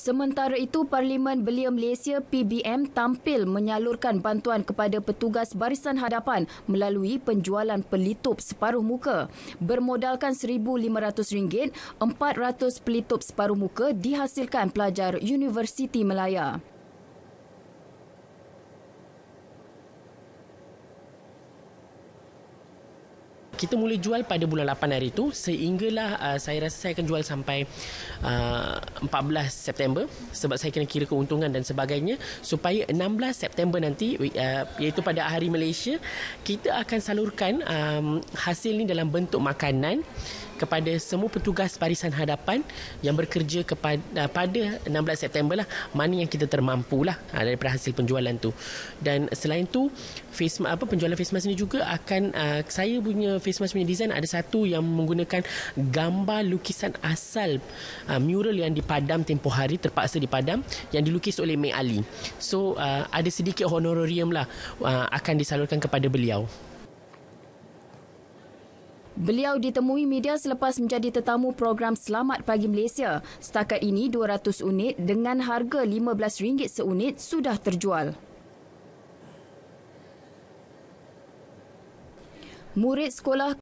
Sementara itu, Parlimen Belia Malaysia PBM tampil menyalurkan bantuan kepada petugas barisan hadapan melalui penjualan pelitup separuh muka. Bermodalkan RM1,500, 400 pelitup separuh muka dihasilkan pelajar Universiti Melaya. kita mula jual pada bulan 8 hari itu sehinggalah uh, saya rasa saya akan jual sampai uh, 14 September sebab saya kena kira keuntungan dan sebagainya supaya 16 September nanti uh, iaitu pada hari Malaysia kita akan salurkan um, hasil ni dalam bentuk makanan kepada semua petugas barisan hadapan yang bekerja kepada ah, pada 16 September lah mana yang kita termampu lah ha, ah, daripada hasil penjualan tu dan selain tu face apa penjualan face mask ni juga akan uh, saya punya face mask punya design ada satu yang menggunakan gambar lukisan asal uh, mural yang dipadam tempoh hari terpaksa dipadam yang dilukis oleh Mei Ali so uh, ada sedikit honorarium lah uh, akan disalurkan kepada beliau Beliau ditemui media selepas menjadi tetamu program Selamat Pagi Malaysia. Setakat ini 200 unit dengan harga RM15 seunit sudah terjual. Murid sekolah